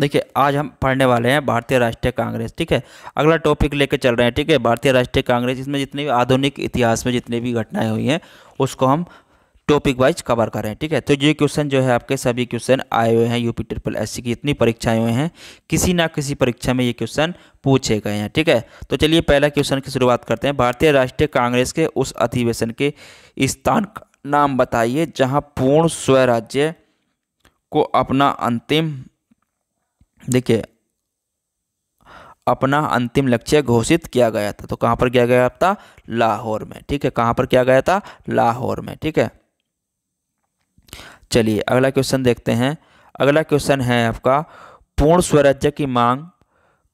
देखिए आज हम पढ़ने वाले हैं भारतीय राष्ट्रीय कांग्रेस ठीक है अगला टॉपिक लेके चल रहे हैं ठीक है भारतीय राष्ट्रीय कांग्रेस इसमें जितनी भी आधुनिक इतिहास में जितनी भी घटनाएं हुई हैं उसको हम टॉपिक वाइज कवर कर रहे हैं ठीक है तो ये क्वेश्चन जो है आपके सभी क्वेश्चन आए हुए हैं यूपी ट्रिपल एस की इतनी परीक्षाएं हुए हैं किसी ना किसी परीक्षा में ये क्वेश्चन पूछे गए हैं ठीक है तो चलिए पहला क्वेश्चन की शुरुआत करते हैं भारतीय राष्ट्रीय कांग्रेस के उस अधिवेशन के स्थान नाम बताइए जहाँ पूर्ण स्वराज्य को अपना अंतिम देखिए अपना अंतिम लक्ष्य घोषित किया गया था तो कहाँ पर किया गया था लाहौर में ठीक है कहाँ पर किया गया था लाहौर में ठीक है चलिए अगला क्वेश्चन देखते हैं अगला क्वेश्चन है आपका पूर्ण स्वराज्य की मांग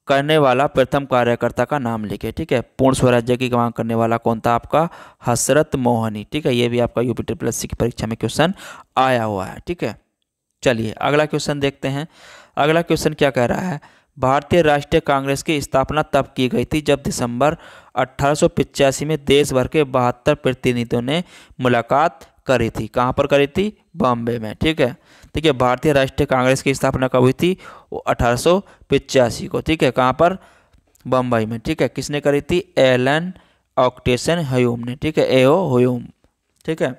करने वाला प्रथम कार्यकर्ता का नाम लिखे ठीक है पूर्ण स्वराज्य की मांग करने वाला कौन था आपका हसरत मोहनी ठीक है ये भी आपका यूपी ट्रिपल सी की परीक्षा में क्वेश्चन आया हुआ है ठीक है चलिए अगला क्वेश्चन देखते हैं अगला क्वेश्चन क्या कह रहा है भारतीय राष्ट्रीय कांग्रेस की स्थापना तब की गई थी जब दिसंबर अट्ठारह में देश भर के बहत्तर प्रतिनिधियों ने मुलाकात करी थी कहाँ पर करी थी बॉम्बे में ठीक है ठीक है भारतीय राष्ट्रीय कांग्रेस की स्थापना कब हुई थी वो अठारह को ठीक है कहाँ पर बम्बई में ठीक है किसने करी थी एलन ऑक्टेशन हयूम ने ठीक है ए ओ ठीक है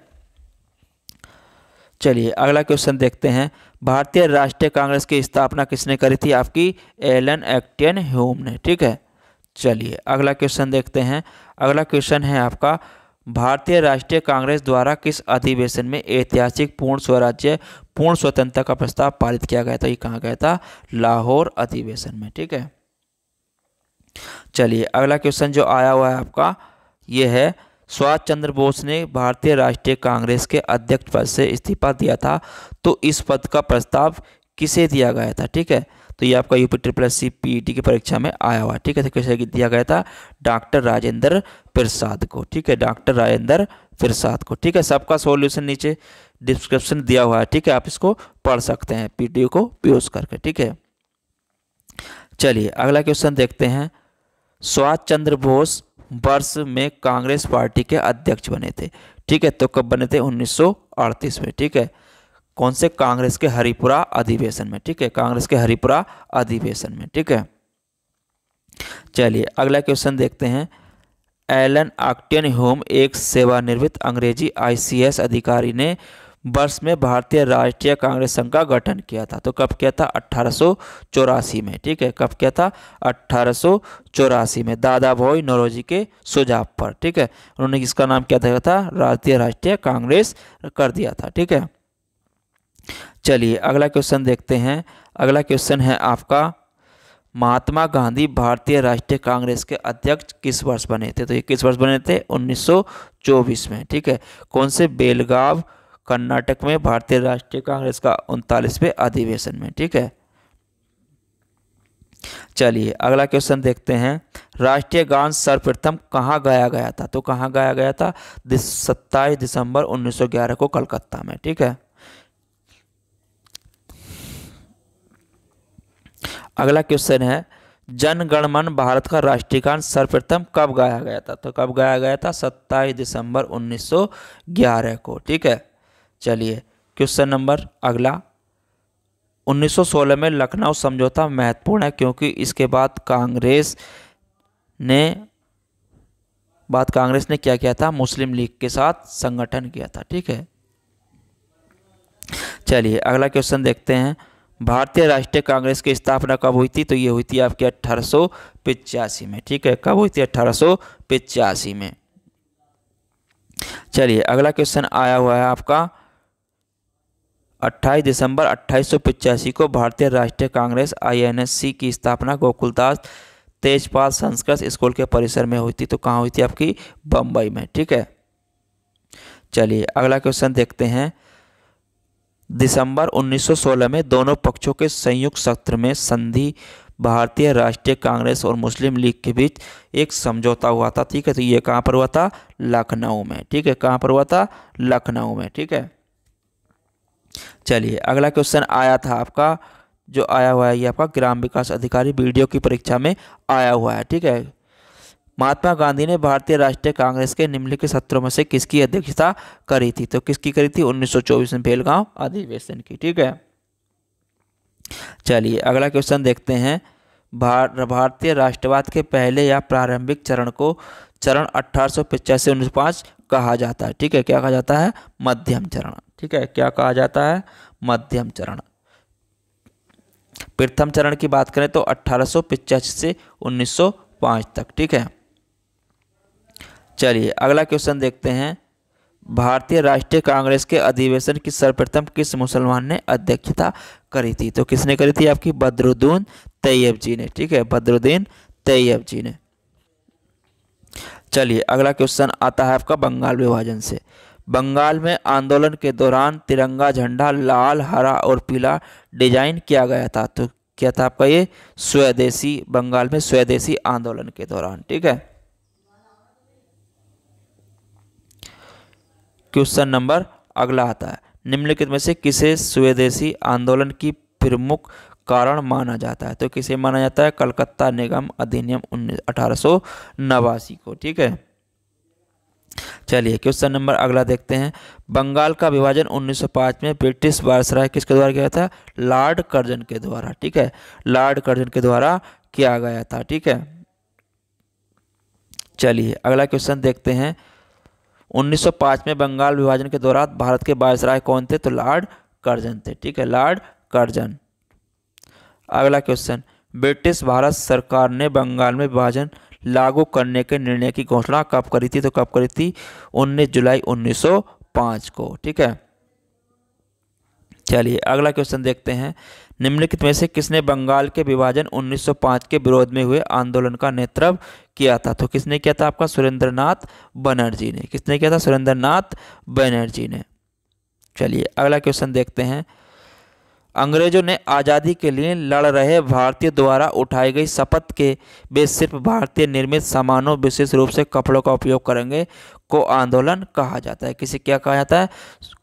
चलिए अगला क्वेश्चन देखते हैं भारतीय राष्ट्रीय कांग्रेस की स्थापना किसने करी थी आपकी एलन एक्टियन ह्यूम ने ठीक है चलिए अगला क्वेश्चन देखते हैं अगला क्वेश्चन है आपका भारतीय राष्ट्रीय कांग्रेस द्वारा किस अधिवेशन में ऐतिहासिक पूर्ण स्वराज्य पूर्ण स्वतंत्रता का प्रस्ताव पारित किया गया था ये कहा गया था लाहौर अधिवेशन में ठीक है चलिए अगला क्वेश्चन जो आया हुआ है आपका यह है सुभाष चंद्र बोस ने भारतीय राष्ट्रीय कांग्रेस के अध्यक्ष पद से इस्तीफा दिया था तो इस पद का प्रस्ताव किसे दिया गया था ठीक है तो ये आपका UP triple S C P की परीक्षा में आया हुआ ठीक है तो किसे दिया गया था डॉक्टर राजेंद्र प्रसाद को ठीक है डॉक्टर राजेंद्र प्रसाद को ठीक है सबका सॉल्यूशन नीचे डिस्क्रिप्शन दिया हुआ है ठीक है आप इसको पढ़ सकते हैं पी को यूज़ करके ठीक है चलिए अगला क्वेश्चन देखते हैं सुभाष चंद्र बोस वर्ष में कांग्रेस पार्टी के अध्यक्ष बने थे ठीक है तो कब बने थे 1938 में ठीक है कौन से कांग्रेस के हरिपुरा अधिवेशन में ठीक है कांग्रेस के हरिपुरा अधिवेशन में ठीक है चलिए अगला क्वेश्चन देखते हैं एलन आक्टियन होम एक सेवानिवृत्त अंग्रेजी आईसीएस अधिकारी ने वर्ष में भारतीय राष्ट्रीय कांग्रेस संघ का गठन किया था तो कब किया था अट्ठारह में ठीक है कब किया था अट्ठारह में दादा भाई नरोजी के सुझाव पर ठीक है उन्होंने किसका नाम क्या दिया था राष्ट्रीय राष्ट्रीय कांग्रेस कर दिया था ठीक है चलिए अगला क्वेश्चन देखते हैं अगला क्वेश्चन है आपका महात्मा गांधी भारतीय राष्ट्रीय कांग्रेस के अध्यक्ष किस वर्ष बने थे तो ये किस वर्ष बने थे 1924 में ठीक है कौन से बेलगाव कर्नाटक में भारतीय राष्ट्रीय कांग्रेस का उनतालीसवें अधिवेशन में ठीक है चलिए अगला क्वेश्चन देखते हैं राष्ट्रीय गान सर्वप्रथम कहाँ गाया गया था तो कहाँ गाया गया था सत्ताईस दिसंबर 1911 को कलकत्ता में ठीक है अगला क्वेश्चन है जनगणमन भारत का राष्ट्रीय गान सर्वप्रथम कब गाया गया था तो कब गाया गया था सत्ताईस दिसंबर 1911 को ठीक है चलिए क्वेश्चन नंबर अगला 1916 में लखनऊ समझौता महत्वपूर्ण है क्योंकि इसके बाद कांग्रेस ने बाद कांग्रेस ने क्या किया था मुस्लिम लीग के साथ संगठन किया था ठीक है चलिए अगला क्वेश्चन देखते हैं भारतीय राष्ट्रीय कांग्रेस की स्थापना कब हुई थी तो ये हुई थी आपकी अट्ठारह में ठीक है कब हुई थी अट्ठारह में चलिए अगला क्वेश्चन आया हुआ है आपका 28 दिसंबर अट्ठाईस को भारतीय राष्ट्रीय कांग्रेस आईएनएससी की स्थापना गोकुलदास तेजपाल संस्कृत स्कूल के परिसर में हुई थी तो कहाँ हुई थी आपकी बम्बई में ठीक है चलिए अगला क्वेश्चन देखते हैं दिसंबर 1916 में दोनों पक्षों के संयुक्त सत्र में संधि भारतीय राष्ट्रीय कांग्रेस और मुस्लिम लीग के बीच एक समझौता हुआ था ठीक है तो ये कहाँ पर हुआ था लखनऊ में ठीक है कहाँ पर हुआ था लखनऊ में ठीक है चलिए अगला क्वेश्चन आया था आपका जो आया हुआ है ये आपका ग्राम विकास अधिकारी वीडियो की परीक्षा में आया हुआ है ठीक है महात्मा गांधी ने भारतीय राष्ट्रीय कांग्रेस के निम्नलिखित सत्रों में से किसकी अध्यक्षता करी थी तो किसकी करी थी 1924 में बेलगांव अधिवेशन की ठीक है चलिए अगला क्वेश्चन देखते हैं भार भारतीय राष्ट्रवाद के पहले या प्रारंभिक चरण को चरण अट्ठारह सौ उन्नीस कहा जाता है ठीक है क्या कहा जाता है मध्यम चरण ठीक है क्या कहा जाता है मध्यम चरण प्रथम चरण की बात करें तो अट्ठारह से 1905 तक ठीक है चलिए अगला क्वेश्चन देखते हैं भारतीय राष्ट्रीय कांग्रेस के अधिवेशन की सर्वप्रथम किस मुसलमान ने अध्यक्षता करी थी तो किसने करी थी आपकी बद्रुद्दीन तैयब जी ने ठीक है बद्रुद्दीन तैयब जी ने चलिए अगला क्वेश्चन आता है आपका बंगाल विभाजन से बंगाल में आंदोलन के दौरान तिरंगा झंडा लाल हरा और पीला डिजाइन किया गया था तो क्या था आपका ये स्वदेशी बंगाल में स्वदेशी आंदोलन के दौरान ठीक है क्वेश्चन नंबर अगला आता है निम्नलिखित में से किसे स्वदेशी आंदोलन की प्रमुख कारण माना जाता है तो किसे माना जाता है कलकत्ता निगम अधिनियम उन्नीस अठारह को ठीक है चलिए क्वेश्चन नंबर अगला देखते हैं बंगाल का विभाजन 1905 में ब्रिटिश वारसराय किसके द्वारा किया था लॉर्ड कर्जन के द्वारा ठीक है लॉर्ड कर्जन के द्वारा किया गया था ठीक है चलिए अगला क्वेश्चन देखते हैं 1905 में बंगाल विभाजन के दौरान भारत के वायसराय कौन थे तो लॉर्ड कर्जन थे ठीक है लॉर्ड कर्जन अगला क्वेश्चन ब्रिटिश भारत सरकार ने बंगाल में विभाजन लागू करने के निर्णय की घोषणा कब करी थी तो कब करी थी 19 जुलाई 1905 को ठीक है चलिए अगला क्वेश्चन देखते हैं निम्नलिखित में से किसने बंगाल के विभाजन 1905 के विरोध में हुए आंदोलन का नेतृत्व किया था तो किसने किया था आपका सुरेंद्रनाथ बनर्जी ने किसने किया था सुरेंद्रनाथ बनर्जी ने चलिए अगला क्वेश्चन देखते हैं अंग्रेजों ने आज़ादी के लिए लड़ रहे भारतीय द्वारा उठाई गई शपथ के वे सिर्फ भारतीय निर्मित सामानों विशेष रूप से कपड़ों का उपयोग करेंगे को आंदोलन कहा जाता है किसे क्या कहा जाता है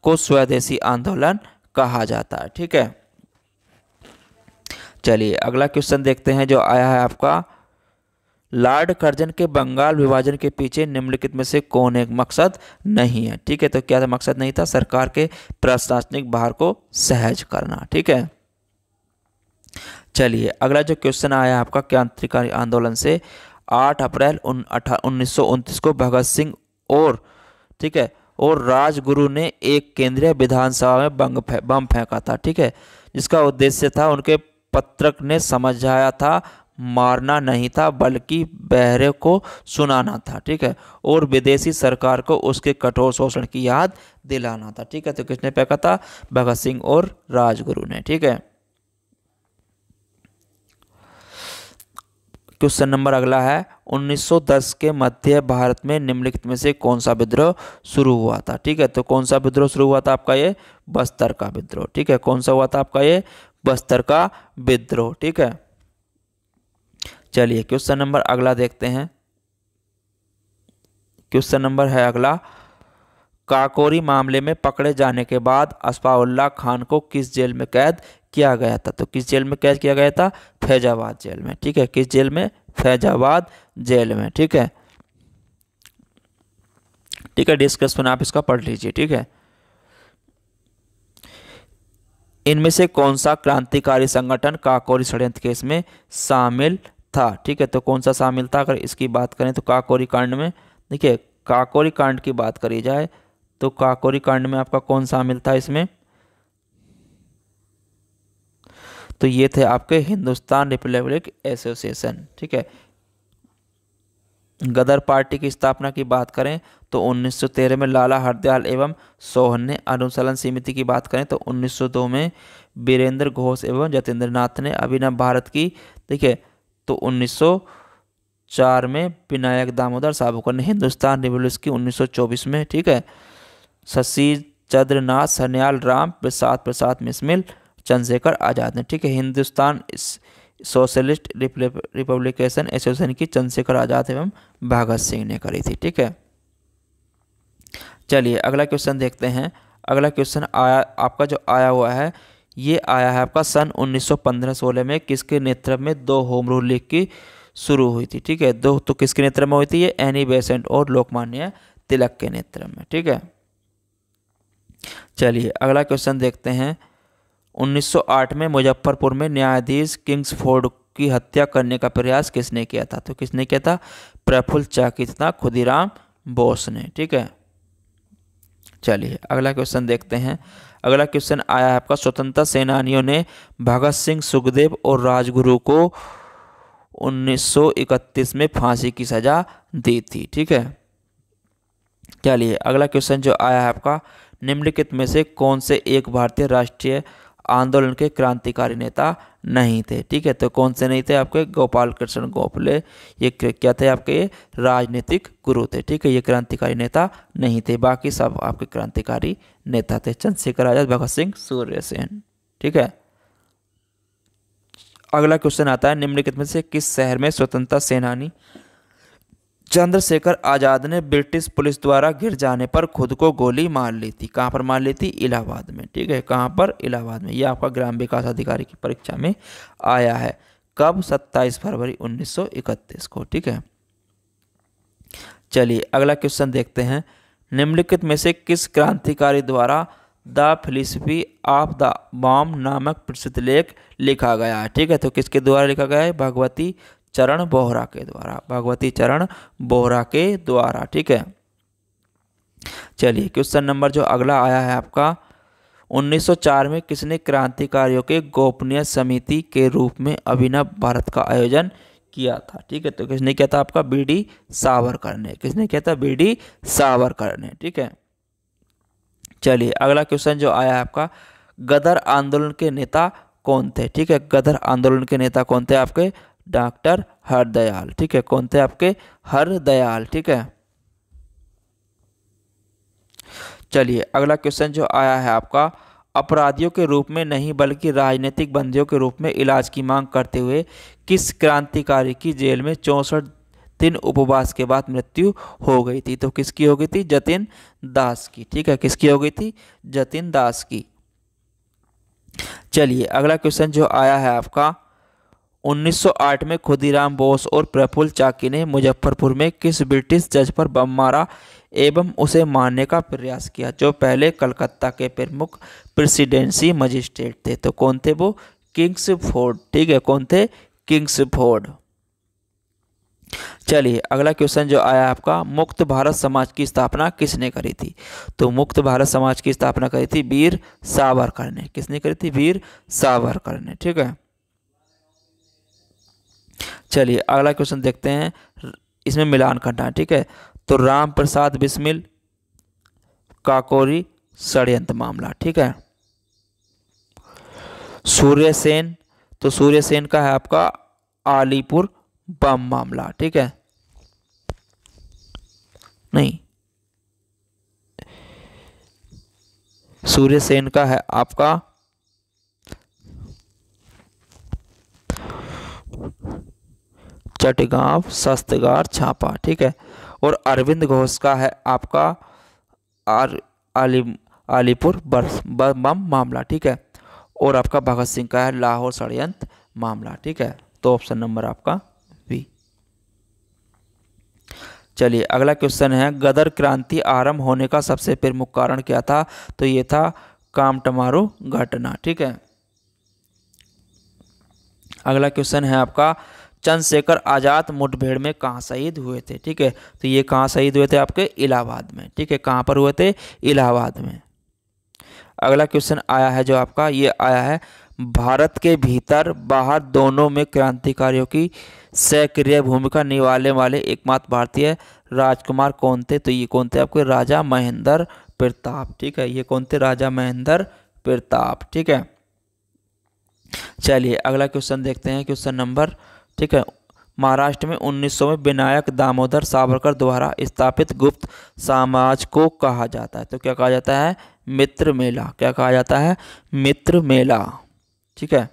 को स्वदेशी आंदोलन कहा जाता है ठीक है चलिए अगला क्वेश्चन देखते हैं जो आया है आपका लॉर्ड कर्जन के बंगाल विभाजन के पीछे निम्नलिखित में से कौन एक मकसद नहीं है ठीक है तो क्या था मकसद नहीं था सरकार के प्रशासनिक भार को सहज करना ठीक है चलिए अगला जो क्वेश्चन आया आपका क्रांतिकारी आंदोलन से 8 अप्रैल उन उन्नीस को भगत सिंह और ठीक है और राजगुरु ने एक केंद्रीय विधानसभा में बंग बम फेंका था ठीक है जिसका उद्देश्य था उनके पत्रक ने समझाया था मारना नहीं था बल्कि बहरे को सुनाना था ठीक है और विदेशी सरकार को उसके कठोर शोषण की याद दिलाना था ठीक है तो किसने फेंका था भगत सिंह और राजगुरु ने ठीक है क्वेश्चन नंबर अगला है 1910 के मध्य भारत में निम्नलिखित में से कौन सा विद्रोह शुरू हुआ था ठीक है तो कौन सा विद्रोह शुरू हुआ था आपका ये बस्तर का विद्रोह ठीक है कौन सा हुआ था आपका ये बस्तर का विद्रोह ठीक है चलिए क्वेश्चन नंबर अगला देखते हैं क्वेश्चन नंबर है अगला काकोरी मामले में पकड़े जाने के बाद असफाउल्ला खान को किस जेल में कैद किया गया था तो किस जेल में कैद किया गया था फैजाबाद जेल में ठीक है किस जेल में फैजाबाद जेल में ठीक है ठीक है डिस्कशन आप इसका पढ़ लीजिए ठीक है इनमें से कौन सा क्रांतिकारी संगठन काकोरी षडयंत्र केस में शामिल था ठीक है तो कौन सा शामिल था अगर इसकी बात करें तो काकोरी कांड में देखिए काकोरी कांड की बात करी जाए तो काकोरी कांड में आपका कौन शामिल था इसमें तो ये थे आपके हिंदुस्तान रिपब्लिक एसोसिएशन ठीक है गदर पार्टी की स्थापना की बात करें तो 1913 में लाला हरदयाल एवं सोहन ने अनुशलन समिति की बात करें तो 1902 में वीरेंद्र घोष एवं जतेंद्र नाथ ने अभिनव भारत की देखिए तो 1904 में विनायक दामोदर सावुकर ने हिंदुस्तान रिवोल्यूशन की 1924 में ठीक है शशि चंद्रनाथ सन्याल राम प्रसाद प्रसाद मिसमिल चंद्रशेखर आज़ाद ने ठीक है हिंदुस्तान सोशलिस्ट रिपब्लिकेशन एसोसिएशन की चंद्रशेखर आज़ाद एवं भगत सिंह ने करी थी ठीक है चलिए अगला क्वेश्चन देखते हैं अगला क्वेश्चन आया आपका जो आया हुआ है ये आया है आपका सन 1915-16 में किसके नेतृत्व में दो होम रूल लीग की शुरू हुई थी ठीक है दो तो किसके नेतृत्व में हुई थी ये एनी बेसेंट और लोकमान्य तिलक के नेतृत्व में ठीक है चलिए अगला क्वेश्चन देखते हैं 1908 में मुजफ्फरपुर में न्यायाधीश किंग्स फोर्ड की हत्या करने का प्रयास किसने किया था तो किसने किया था प्रफुल्ल था खुदीराम बोस ने ठीक है चलिए अगला क्वेश्चन देखते हैं अगला क्वेश्चन आया है आपका स्वतंत्रता सेनानियों ने भगत सिंह सुखदेव और राजगुरु को 1931 में फांसी की सज़ा दी थी ठीक है चलिए अगला क्वेश्चन जो आया है आपका निम्नलिखित में से कौन से एक भारतीय राष्ट्रीय आंदोलन के क्रांतिकारी नेता नहीं थे ठीक है तो कौन से नहीं थे आपके गोपाल कृष्ण गोपले ये क्या थे आपके राजनीतिक गुरु थे ठीक है ये क्रांतिकारी नेता नहीं थे बाकी सब आपके क्रांतिकारी नेता थे चंद्रशेखर आजाद भगत सिंह सूर्य सेन ठीक है अगला क्वेश्चन आता है निम्नलिखित में से किस शहर में स्वतंत्रता सेनानी चंद्रशेखर आज़ाद ने ब्रिटिश पुलिस द्वारा गिर जाने पर खुद को गोली मार ली थी कहाँ पर मार ली थी इलाहाबाद में ठीक है कहाँ पर इलाहाबाद में ये आपका ग्राम विकास अधिकारी की परीक्षा में आया है कब 27 फरवरी 1931 को ठीक है चलिए अगला क्वेश्चन देखते हैं निम्नलिखित में से किस क्रांतिकारी द्वारा the philosophy of the bomb नामक प्रसिद्ध लेख लिखा गया है ठीक है तो किसके द्वारा लिखा गया है भगवती चरण बोहरा के द्वारा भगवती चरण बोहरा के द्वारा ठीक है चलिए क्वेश्चन नंबर जो अगला आया है आपका 1904 में किसने क्रांतिकारियों के गोपनीय समिति के रूप में अभिनव भारत का आयोजन किया था ठीक है तो किसने किया था आपका बी डी सावरकर ने किसने किया था बी डी सावरकर ने ठीक है चलिए अगला क्वेश्चन जो आया है आपका गदर आंदोलन के नेता कौन थे ठीक है गदर आंदोलन के नेता कौन थे आपके डॉक्टर हरदयाल ठीक है कौन थे आपके हरदयाल ठीक है चलिए अगला क्वेश्चन जो आया है आपका अपराधियों के रूप में नहीं बल्कि राजनीतिक बंदियों के रूप में इलाज की मांग करते हुए किस क्रांतिकारी की जेल में चौंसठ दिन उपवास के बाद मृत्यु हो गई थी तो किसकी हो गई थी जतिन दास की ठीक है किसकी हो गई थी जतिन दास की चलिए अगला क्वेश्चन जो आया है आपका 1908 में खुदीराम बोस और प्रफुल्ल चाकी ने मुजफ्फरपुर में किस ब्रिटिश जज पर बम मारा एवं उसे मारने का प्रयास किया जो पहले कलकत्ता के प्रमुख प्रेसिडेंसी मजिस्ट्रेट थे तो कौन थे वो किंग्स फोर्ड ठीक है कौन थे किंग्स फोर्ड चलिए अगला क्वेश्चन जो आया आपका मुक्त भारत समाज की स्थापना किसने करी थी तो मुक्त भारत समाज की स्थापना करी थी वीर सावरकर ने किसने करी थी वीर सावरकर ने ठीक है चलिए अगला क्वेश्चन देखते हैं इसमें मिलान करना है ठीक है तो राम प्रसाद बिस्मिल काकोरी षडयंत्र मामला ठीक है सूर्य सेन तो सूर्य सेन का है आपका आलीपुर बम मामला ठीक है नहीं सूर्य सेन का है आपका चटगांव शस्तगार छापा ठीक है और अरविंद घोष का है आपका आर आली अलीपुर बम मामला ठीक है और आपका भगत सिंह का है लाहौर षडयंत्र मामला ठीक है तो ऑप्शन नंबर आपका बी चलिए अगला क्वेश्चन है गदर क्रांति आरंभ होने का सबसे प्रमुख कारण क्या था तो ये था कामटमारू घटना ठीक है अगला क्वेश्चन है आपका चंद्रशेखर आज़ाद मुठभेड़ में कहाँ शहीद हुए थे ठीक है तो ये कहाँ शहीद हुए थे आपके इलाहाबाद में ठीक है कहाँ पर हुए थे इलाहाबाद में अगला क्वेश्चन आया है जो आपका ये आया है भारत के भीतर बाहर दोनों में क्रांतिकारियों की सक्रिय भूमिका निभाने वाले एकमात्र भारतीय राजकुमार कौन थे तो ये कौन थे आपके राजा महेंद्र प्रताप ठीक है ये कौन थे राजा महेंद्र प्रताप ठीक है चलिए अगला क्वेश्चन देखते हैं क्वेश्चन नंबर ठीक है महाराष्ट्र में उन्नीस में विनायक दामोदर सावरकर द्वारा स्थापित गुप्त समाज को कहा जाता है तो क्या कहा जाता है मित्र मेला क्या कहा जाता है मित्र मेला ठीक है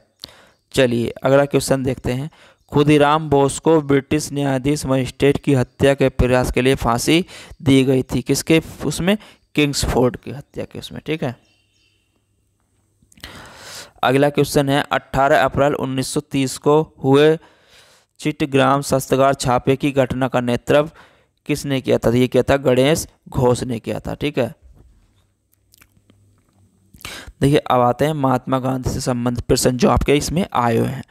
चलिए अगला क्वेश्चन देखते हैं खुदीराम बोस को ब्रिटिश न्यायाधीश मजिस्ट्रेट की हत्या के प्रयास के लिए फांसी दी गई थी किसके उसमें किंग्सफोर्ड की हत्या के उसमें ठीक है अगला क्वेश्चन है 18 अप्रैल 1930 को हुए चिटग्राम शस्त्रगार छापे की घटना का नेतृत्व किसने किया था ये किया था गणेश घोष ने किया था ठीक है देखिए अब आते हैं महात्मा गांधी से संबंधित प्रश्न जो आपके इसमें आए हुए हैं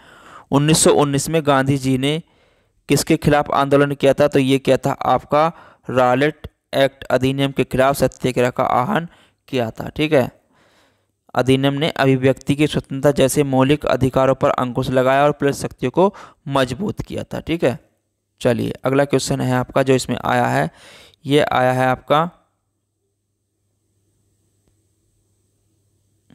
1919 में गांधी जी ने किसके खिलाफ आंदोलन किया था तो ये किया था आपका रॉलेट एक्ट अधिनियम के खिलाफ सत्याग्रह का आह्वान किया था ठीक है अधिनियम ने अभिव्यक्ति की स्वतंत्रता जैसे मौलिक अधिकारों पर अंकुश लगाया और पुलिस शक्तियों को मजबूत किया था ठीक है चलिए अगला क्वेश्चन है आपका जो इसमें आया है ये आया है आपका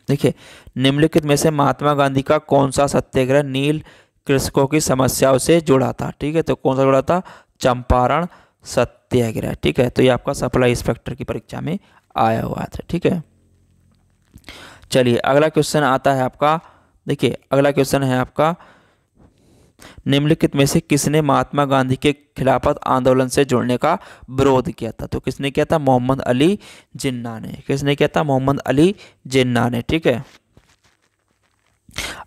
देखिए निम्नलिखित में से महात्मा गांधी का कौन सा सत्याग्रह नील कृषकों की समस्याओं से जुड़ा था ठीक है तो कौन सा जुड़ा था चंपारण सत्याग्रह ठीक है तो ये आपका सप्लाई इंस्पेक्टर की परीक्षा में आया हुआ था ठीक है चलिए अगला क्वेश्चन आता है आपका देखिए अगला क्वेश्चन है आपका निम्नलिखित में से किसने महात्मा गांधी के खिलाफत आंदोलन से जुड़ने का विरोध किया था तो किसने किया था मोहम्मद अली जिन्ना ने किसने किया था मोहम्मद अली जिन्ना ने ठीक है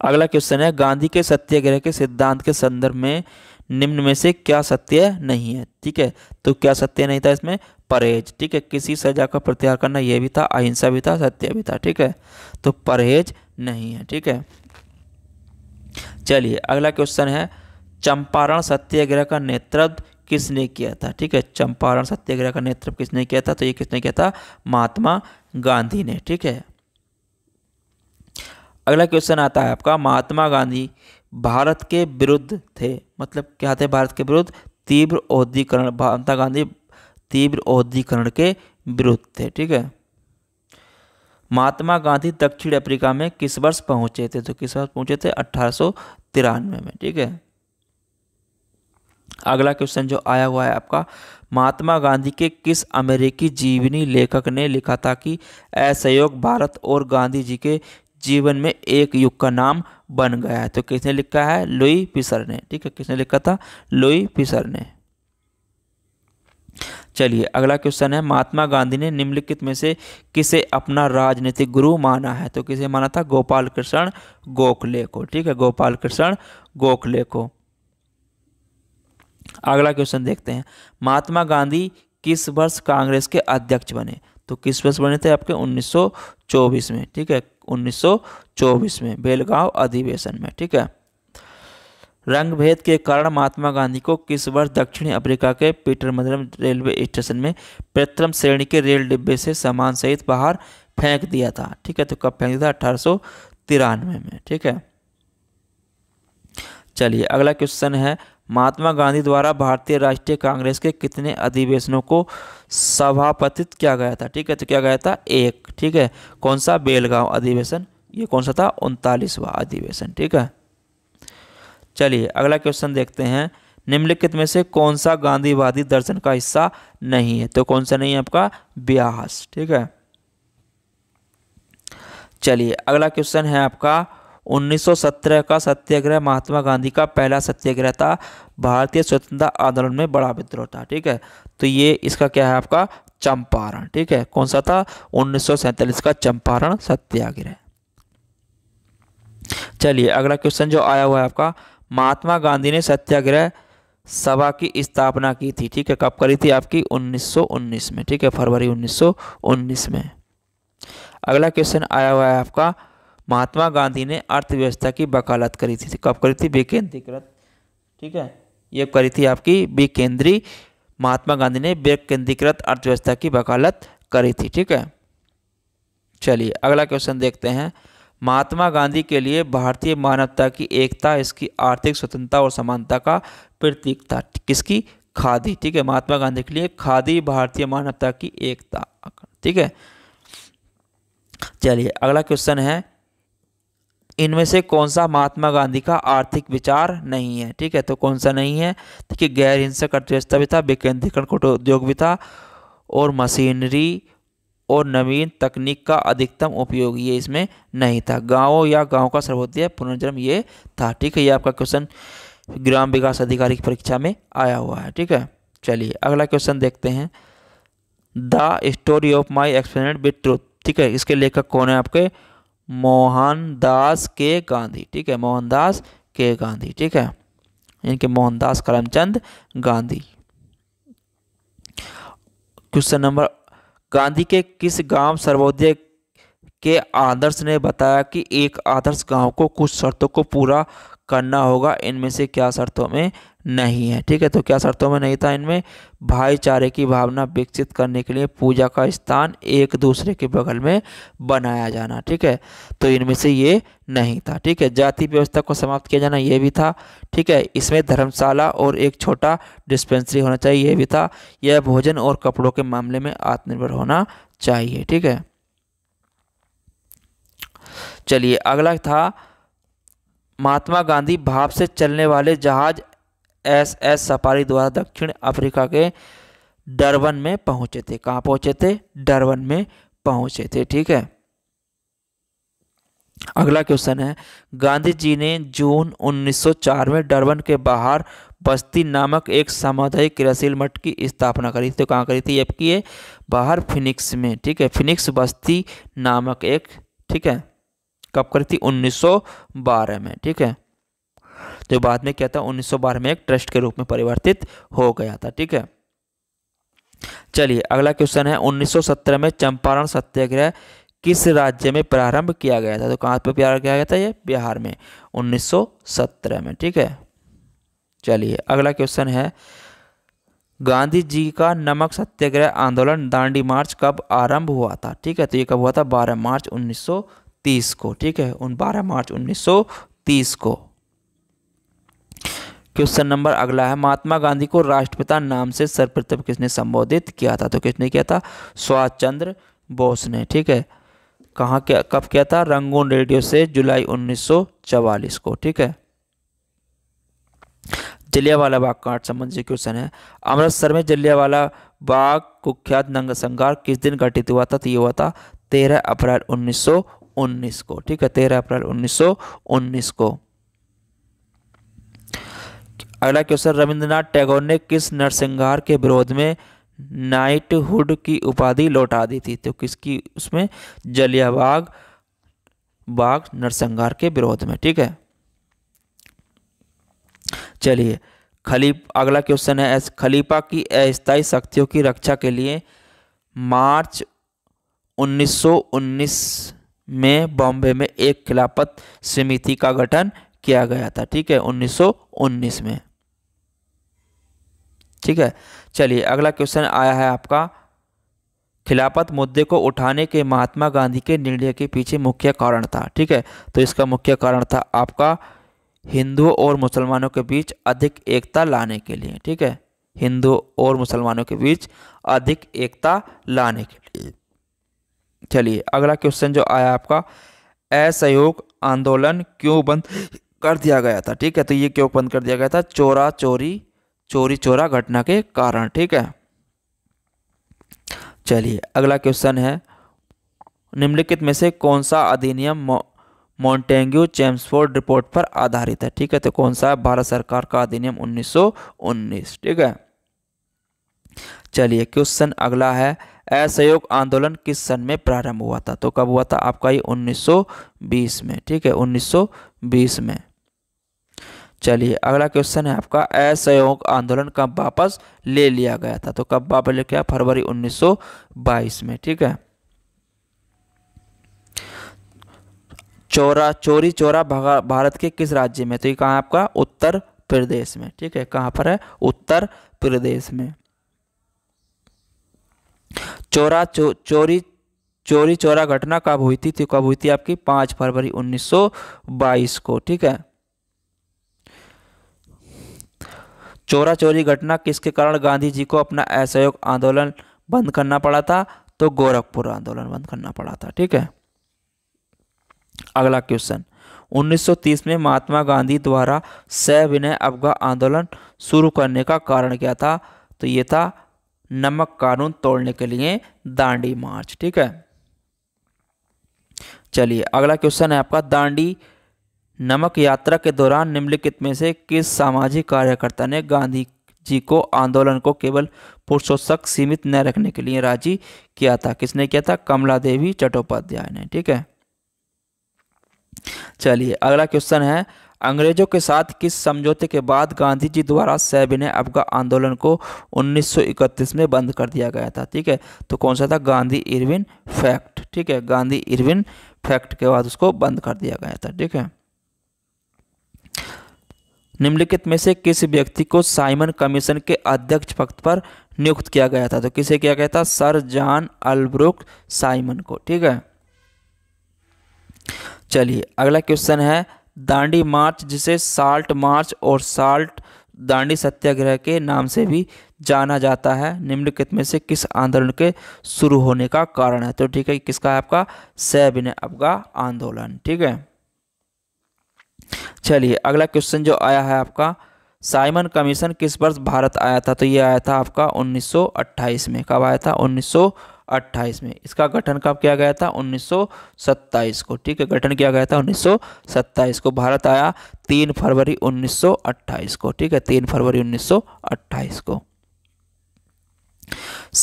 अगला क्वेश्चन है गांधी के सत्याग्रह के सिद्धांत के संदर्भ में निम्न में से क्या सत्य नहीं है ठीक है तो क्या सत्य नहीं था इसमें परहेज ठीक है किसी सजा का प्रत्याहार करना यह भी था अहिंसा भी था सत्य भी था ठीक है तो परहेज नहीं है ठीक है चलिए अगला क्वेश्चन है चंपारण सत्याग्रह का नेतृत्व किसने किया था ठीक है चंपारण सत्याग्रह का नेतृत्व किसने किया था तो ये किसने किया था महात्मा गांधी ने ठीक है अगला क्वेश्चन आता है आपका महात्मा गांधी भारत के विरुद्ध थे मतलब क्या थे भारत के विरुद्ध तीव्र औद्योगिकरण महात्मा गांधी तीव्र औद्योगिकरण के विरुद्ध थे ठीक है महात्मा गांधी दक्षिण अफ्रीका में किस वर्ष पहुंचे थे तो किस वर्ष पहुंचे थे अट्ठारह में ठीक है अगला क्वेश्चन जो आया हुआ है आपका महात्मा गांधी के किस अमेरिकी जीवनी लेखक ने लिखा था कि असहयोग भारत और गांधी जी के जीवन में एक युग का नाम बन गया है तो किसने लिखा है लुई फिसर ने ठीक है किसने लिखा था लुई फिसर ने चलिए अगला क्वेश्चन है महात्मा गांधी ने निम्नलिखित में से किसे अपना राजनीतिक गुरु माना है तो किसे माना था गोपाल कृष्ण गोखले को ठीक है गोपाल कृष्ण गोखले को अगला क्वेश्चन देखते हैं महात्मा गांधी किस वर्ष कांग्रेस के अध्यक्ष बने तो किस वर्ष बने थे आपके 1924 में ठीक है 1924 में बेलगांव अधिवेशन में ठीक है रंग भेद के कारण महात्मा गांधी को किस वर्ष दक्षिण अफ्रीका के पीटर मदरम रेलवे स्टेशन में प्रथम श्रेणी के रेल डिब्बे से सामान सहित बाहर फेंक दिया था ठीक है तो कब फेंक दिया था अठारह में ठीक है चलिए अगला क्वेश्चन है महात्मा गांधी द्वारा भारतीय राष्ट्रीय कांग्रेस के कितने अधिवेशनों को सभापतित किया गया था ठीक है तो क्या गया था एक ठीक है कौन सा बेलगांव अधिवेशन ये कौन सा था उनतालीसवा अधिवेशन ठीक है चलिए अगला क्वेश्चन देखते हैं निम्नलिखित में से कौन सा गांधीवादी दर्शन का हिस्सा नहीं है तो कौन सा नहीं है आपका ब्यास ठीक है चलिए अगला क्वेश्चन है आपका 1917 का सत्याग्रह महात्मा गांधी का पहला सत्याग्रह था भारतीय स्वतंत्रता आंदोलन में बड़ा विद्रोह था ठीक है तो ये इसका क्या है आपका चंपारण ठीक है कौन सा था उन्नीस का चंपारण सत्याग्रह चलिए अगला क्वेश्चन जो आया हुआ है आपका महात्मा गांधी ने सत्याग्रह सभा की स्थापना की थी ठीक है कब करी थी आपकी 1919 में ठीक है फरवरी 1919 में अगला क्वेश्चन आया हुआ है आपका महात्मा गांधी ने अर्थव्यवस्था की वकालत करी थी कब करी थी विकेंद्रीकृत ठीक है ये करी थी आपकी विकेंद्री महात्मा गांधी ने विकेंद्रीकृत अर्थव्यवस्था की वकालत करी थी ठीक है चलिए अगला क्वेश्चन देखते हैं महात्मा गांधी के लिए भारतीय मानवता की एकता इसकी आर्थिक स्वतंत्रता और समानता का प्रतीक था किसकी खादी ठीक है महात्मा गांधी के लिए खादी भारतीय मानवता की एकता ठीक है चलिए अगला क्वेश्चन है इनमें से कौन सा महात्मा गांधी का आर्थिक विचार नहीं है ठीक है तो कौन सा नहीं है देखिए गैर हिंसक अर्थव्यवस्था भी था विकेंद्रीकरण उद्योग भी था और मशीनरी और नवीन तकनीक का अधिकतम उपयोग ये इसमें नहीं था गाँव या गाँव का सर्वोदय पुनर्जन्म ये था ठीक है ये आपका क्वेश्चन ग्राम विकास अधिकारी की परीक्षा में आया हुआ है ठीक है चलिए अगला क्वेश्चन देखते हैं the story of my experiment with truth ठीक है इसके लेखक कौन है आपके मोहनदास के गांधी ठीक है मोहनदास के गांधी ठीक है इनके मोहनदास करमचंद गांधी क्वेश्चन नंबर गांधी के किस गांव सर्वोदय के आदर्श ने बताया कि एक आदर्श गांव को कुछ शर्तों को पूरा करना होगा इनमें से क्या शर्तों में नहीं है ठीक है तो क्या शर्तों में नहीं था इनमें भाईचारे की भावना विकसित करने के लिए पूजा का स्थान एक दूसरे के बगल में बनाया जाना ठीक है तो इनमें से ये नहीं था ठीक है जाति व्यवस्था को समाप्त किया जाना ये भी था ठीक है इसमें धर्मशाला और एक छोटा डिस्पेंसरी होना चाहिए यह भी था यह भोजन और कपड़ों के मामले में आत्मनिर्भर होना चाहिए ठीक है चलिए अगला था महात्मा गांधी भाप से चलने वाले जहाज एस एस सपारी द्वारा दक्षिण अफ्रीका के डरबन में पहुंचे थे कहाँ पहुंचे थे डरबन में पहुंचे थे ठीक है अगला क्वेश्चन है गांधी जी ने जून 1904 में डरबन के बाहर बस्ती नामक एक सामुदायिक क्रियाशील मठ की स्थापना करी थी तो कहाँ करी थी अब की बाहर फिनिक्स में ठीक है फिनिक्स बस्ती नामक एक ठीक है कब करी थी 1912 में ठीक है तो बाद में क्या था उन्नीस में एक ट्रस्ट के रूप में परिवर्तित हो गया था ठीक है चलिए अगला क्वेश्चन है 1917 में चंपारण सत्याग्रह किस राज्य में प्रारंभ किया गया था तो कहाँ पर प्रारंभ किया गया था ये बिहार में 1917 में ठीक है चलिए अगला क्वेश्चन है गांधी जी का नमक सत्याग्रह आंदोलन दांडी मार्च कब आरंभ हुआ था ठीक है तो ये कब हुआ था 12 मार्च 1930 को ठीक है उन 12 मार्च 1930 को क्वेश्चन नंबर अगला है महात्मा गांधी को राष्ट्रपिता नाम से सर्वप्रथम किसने संबोधित किया था तो किसने किया था सुभाष चंद्र बोस ने ठीक है कहाँ क्या कब किया था रंगून रेडियो से जुलाई 1944 को ठीक है जलियावाला बाग कांड संबंधी क्वेश्चन है अमृतसर में जलियावाला बाग कुख्यात नंग संघार किस दिन घटित हुआ था तो ये हुआ था तेरह अप्रैल 1919 को ठीक है तेरह अप्रैल 1919 को अगला क्वेश्चन रविंद्रनाथ टैगोर ने किस नरसिंहार के विरोध में नाइटहुड की उपाधि लौटा दी थी तो किसकी उसमें जलियाबाग बाग नरसंहार के विरोध में ठीक है चलिए खली अगला क्वेश्चन है एस खलीफा की अस्थायी शक्तियों की रक्षा के लिए मार्च 1919 में बॉम्बे में एक खिलाफत समिति का गठन किया गया था ठीक है 1919 में ठीक है चलिए अगला क्वेश्चन आया है आपका खिलाफत मुद्दे को उठाने के महात्मा गांधी के निर्णय के पीछे मुख्य कारण था ठीक है तो इसका मुख्य कारण था आपका हिंदुओं और मुसलमानों के बीच अधिक एकता लाने के लिए ठीक है हिंदुओं और मुसलमानों के बीच अधिक एकता लाने के लिए चलिए अगला क्वेश्चन जो आया आपका असहयोग आंदोलन क्यों बंद कर दिया गया था ठीक है तो ये क्यों बंद कर दिया गया था चोरा चोरी चोरी चोरा घटना के कारण ठीक है चलिए अगला क्वेश्चन है निम्नलिखित में से कौन सा अधिनियम मॉन्टेंग्यू चेम्सफोर्ड रिपोर्ट पर आधारित है ठीक है तो कौन सा है भारत सरकार का अधिनियम 1919 ठीक है चलिए क्वेश्चन अगला है असहयोग आंदोलन किस सन में प्रारंभ हुआ था तो कब हुआ था आपका ये 1920 में ठीक है 1920 में चलिए अगला क्वेश्चन है आपका असहयोग आंदोलन कब वापस ले लिया गया था तो कब वापस ले गया फरवरी 1922 में ठीक है चोरा चोरी चोरा भारत के किस राज्य में तो ये कहाँ आपका उत्तर प्रदेश में ठीक है कहाँ पर है उत्तर प्रदेश में चोरा चो, चोरी चोरी चोरा घटना कब हुई थी तो कब हुई थी आपकी पाँच फरवरी 1922 को ठीक है चोरा चोरी घटना किसके कारण गांधी जी को अपना असहयोग आंदोलन बंद करना पड़ा था तो गोरखपुर आंदोलन बंद करना पड़ा था ठीक है अगला क्वेश्चन 1930 में महात्मा गांधी द्वारा सविनय अवगा आंदोलन शुरू करने का कारण क्या था तो ये था नमक कानून तोड़ने के लिए दांडी मार्च ठीक है चलिए अगला क्वेश्चन है आपका दांडी नमक यात्रा के दौरान निम्नलिखित में से किस सामाजिक कार्यकर्ता ने गांधी जी को आंदोलन को केवल पुरुषोत्सक सीमित न रखने के लिए राजी किया था किसने किया था कमला देवी चट्टोपाध्याय ने ठीक है चलिए अगला क्वेश्चन है अंग्रेजों के साथ किस समझौते के बाद गांधी जी द्वारा सैबिन अफगा आंदोलन को 1931 में बंद कर दिया गया था ठीक है तो कौन सा था गांधी इरविन फैक्ट ठीक है गांधी इरविन फैक्ट के बाद उसको बंद कर दिया गया था ठीक है निम्नलिखित में से किस व्यक्ति को साइमन कमीशन के अध्यक्ष पद पर नियुक्त किया गया था तो किसे किया गया था सर जॉन अलब्रुक साइमन को ठीक है चलिए अगला क्वेश्चन है दांडी मार्च जिसे साल्ट मार्च और साल्ट दांडी सत्याग्रह के नाम से भी जाना जाता है निम्नलिखित में से किस आंदोलन के शुरू होने का कारण है तो ठीक है किसका है आपका सैबिन आपका आंदोलन ठीक है चलिए अगला क्वेश्चन जो आया है आपका साइमन कमीशन किस वर्ष भारत आया था तो ये आया था आपका 1928 में कब आया था 1928 में इसका गठन कब किया गया था 1927 को ठीक है गठन किया गया था 1927 को भारत आया 3 फरवरी 1928 को ठीक है 3 फरवरी 1928 को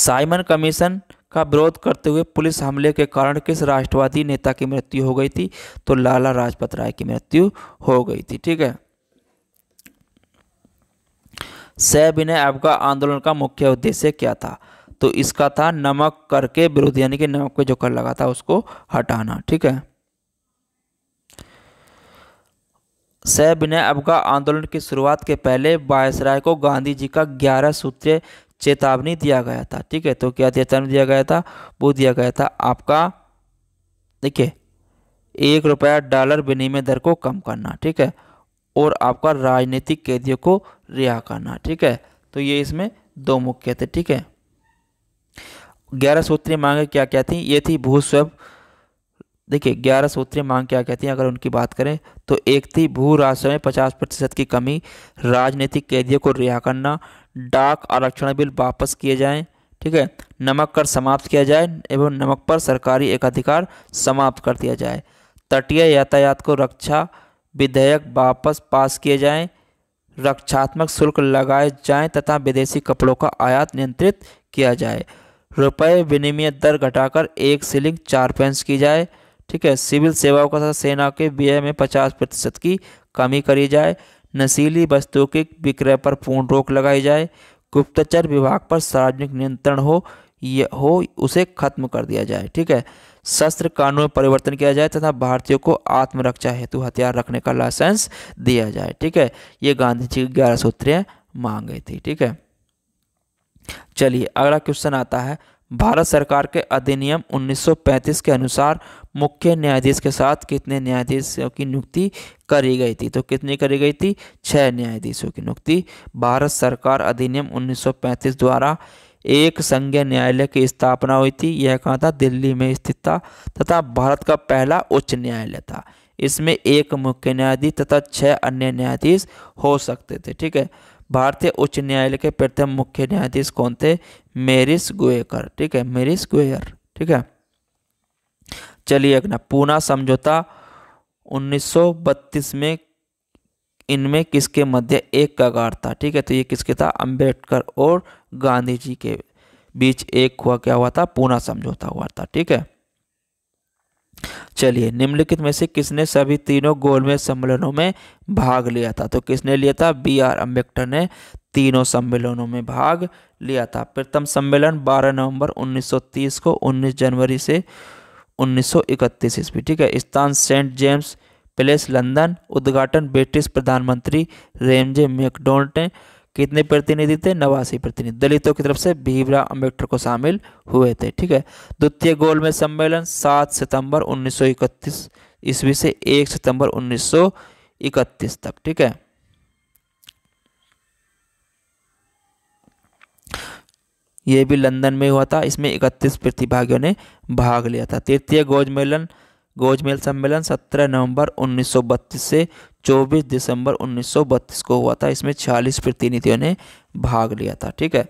साइमन कमीशन का विरोध करते हुए पुलिस हमले के कारण किस राष्ट्रवादी नेता की मृत्यु हो गई थी तो लाला लाजपत राय की मृत्यु हो गई थी ठीक है सह विनय आंदोलन का मुख्य उद्देश्य क्या था तो इसका था नमक करके विरोध यानी कि नमक पे जो कर लगा था उसको हटाना ठीक है सह विनय अवका आंदोलन की शुरुआत के पहले बायसराय को गांधी जी का ग्यारह सूत्रीय चेतावनी दिया गया था ठीक है तो क्या चेतावनी दिया गया था वो दिया गया था आपका देखिए एक रुपया डॉलर विनिमय दर को कम करना ठीक है और आपका राजनीतिक कैदियों को रिहा करना ठीक है तो ये इसमें दो मुख्य थे ठीक है ग्यारह सूत्रीय मांगे क्या क्या थी ये थी भू स्वयं देखिए ग्यारह सूत्रीय मांग क्या कहती हैं अगर उनकी बात करें तो एक थी भू राजस्व में पचास प्रतिशत की कमी राजनीतिक कैदियों को रिहा करना डाक आरक्षण बिल वापस किए जाएं ठीक है नमक कर समाप्त किया जाए एवं नमक पर सरकारी एकाधिकार समाप्त कर दिया जाए तटीय यातायात को रक्षा विधेयक वापस पास किए जाएं रक्षात्मक शुल्क लगाए जाएं तथा विदेशी कपड़ों का आयात नियंत्रित किया जाए रुपये विनिमय दर घटाकर एक सीलिंग चार पेंस की जाए ठीक है सिविल सेवाओं का सेना के व्यय में पचास प्रतिशत की कमी करी जाए नशीली वस्तुओं के विक्रय पर पूर्ण रोक लगाई जाए गुप्तचर विभाग पर सार्वजनिक नियंत्रण हो यह हो उसे खत्म कर दिया जाए ठीक है शस्त्र कानून में परिवर्तन किया जाए तथा भारतीयों को आत्मरक्षा हेतु हथियार रखने का लाइसेंस दिया जाए ठीक है ये गांधी जी की ग्यारह सूत्रीय मांग गई थी ठीक है चलिए अगला क्वेश्चन आता है भारत सरकार के अधिनियम 1935 के अनुसार मुख्य न्यायाधीश के साथ कितने न्यायाधीशों की नियुक्ति करी गई थी तो कितनी करी गई थी छः न्यायाधीशों की नियुक्ति भारत सरकार अधिनियम 1935 द्वारा एक संघीय न्यायालय की स्थापना हुई थी यह कहाँ था दिल्ली में स्थित था तथा भारत का पहला उच्च न्यायालय था इसमें एक मुख्य न्यायाधीश तथा छः अन्य न्यायाधीश हो सकते थे ठीक है भारतीय उच्च न्यायालय के प्रथम मुख्य न्यायाधीश कौन थे मेरिस गोयकर ठीक है मेरिस गोयर ठीक है चलिए अगला पूना समझौता 1932 में इनमें किसके मध्य एक कगार था ठीक है तो ये किसके था अंबेडकर और गांधी जी के बीच एक हुआ क्या हुआ था पूना समझौता हुआ था ठीक है चलिए निम्नलिखित में से किसने सभी तीनों गोलमेज सम्मेलनों में भाग लिया था तो किसने लिया था बी आर अम्बेडकर ने तीनों सम्मेलनों में भाग लिया था प्रथम सम्मेलन 12 नवंबर 1930 को 19 जनवरी से 1931 ईस्वी ठीक है स्थान सेंट जेम्स प्लेस लंदन उद्घाटन ब्रिटिश प्रधानमंत्री रेमजे मैकडोनल्ड ने कितने प्रतिनिधि थे नवासी प्रतिनिधि दलितों की तरफ से भीमराव अम्बेडकर को शामिल हुए थे ठीक है द्वितीय गोल में सम्मेलन 7 सितंबर 1931 ईस्वी से 1 सितंबर 1931 तक ठीक है यह भी लंदन में हुआ था इसमें इकतीस प्रतिभागियों ने भाग लिया था तृतीय गोजमेलन गोजमेल सम्मेलन 17 नवंबर 1932 से 24 दिसंबर 1932 को हुआ था इसमें 40 प्रतिनिधियों ने भाग लिया था ठीक है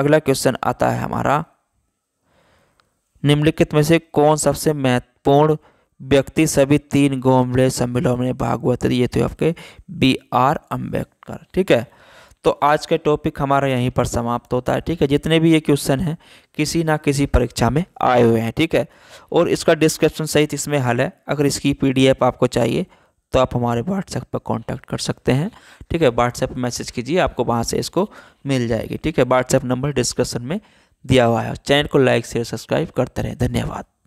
अगला क्वेश्चन आता है हमारा निम्नलिखित में से कौन सबसे महत्वपूर्ण व्यक्ति सभी तीन गोमले सम्मेलनों में भाग हुआ था ये थे तो आपके बी आर अम्बेडकर ठीक है तो आज का टॉपिक हमारा यहीं पर समाप्त होता है ठीक है जितने भी ये क्वेश्चन हैं किसी ना किसी परीक्षा में आए हुए हैं ठीक है और इसका डिस्क्रिप्शन सहित इसमें हल है अगर इसकी पीडीएफ आपको चाहिए तो आप हमारे व्हाट्सएप पर कांटेक्ट कर सकते हैं ठीक है व्हाट्सएप मैसेज कीजिए आपको वहाँ से इसको मिल जाएगी ठीक है व्हाट्सएप नंबर डिस्क्रिप्शन में दिया हुआ है चैनल को लाइक शेयर सब्सक्राइब करते रहें धन्यवाद